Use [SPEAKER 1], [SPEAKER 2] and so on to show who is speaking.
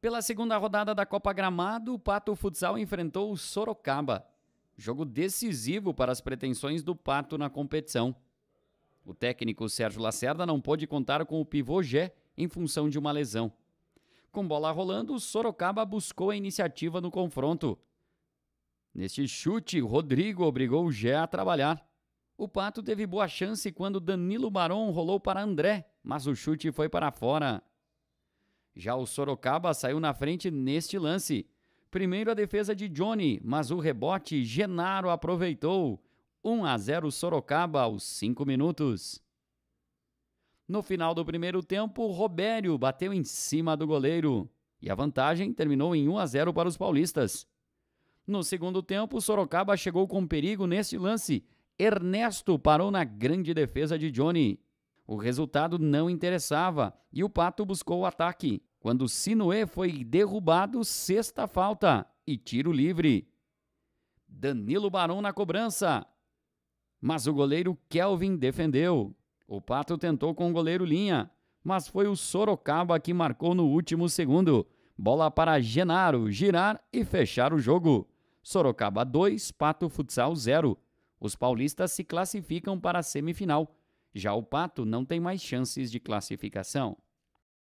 [SPEAKER 1] Pela segunda rodada da Copa Gramado, o Pato Futsal enfrentou o Sorocaba, jogo decisivo para as pretensões do Pato na competição. O técnico Sérgio Lacerda não pôde contar com o pivô Gé em função de uma lesão. Com bola rolando, o Sorocaba buscou a iniciativa no confronto. Neste chute, Rodrigo obrigou o Gé a trabalhar. O Pato teve boa chance quando Danilo Baron rolou para André, mas o chute foi para fora. Já o Sorocaba saiu na frente neste lance. Primeiro a defesa de Johnny, mas o rebote Genaro aproveitou. 1 a 0 Sorocaba aos 5 minutos. No final do primeiro tempo, Robério bateu em cima do goleiro e a vantagem terminou em 1 a 0 para os paulistas. No segundo tempo, Sorocaba chegou com perigo neste lance. Ernesto parou na grande defesa de Johnny o resultado não interessava e o Pato buscou o ataque. Quando Sinoé foi derrubado, sexta falta e tiro livre. Danilo Barão na cobrança. Mas o goleiro Kelvin defendeu. O Pato tentou com o goleiro Linha, mas foi o Sorocaba que marcou no último segundo. Bola para Genaro girar e fechar o jogo. Sorocaba 2, Pato Futsal 0. Os paulistas se classificam para a semifinal já o pato não tem mais chances de classificação.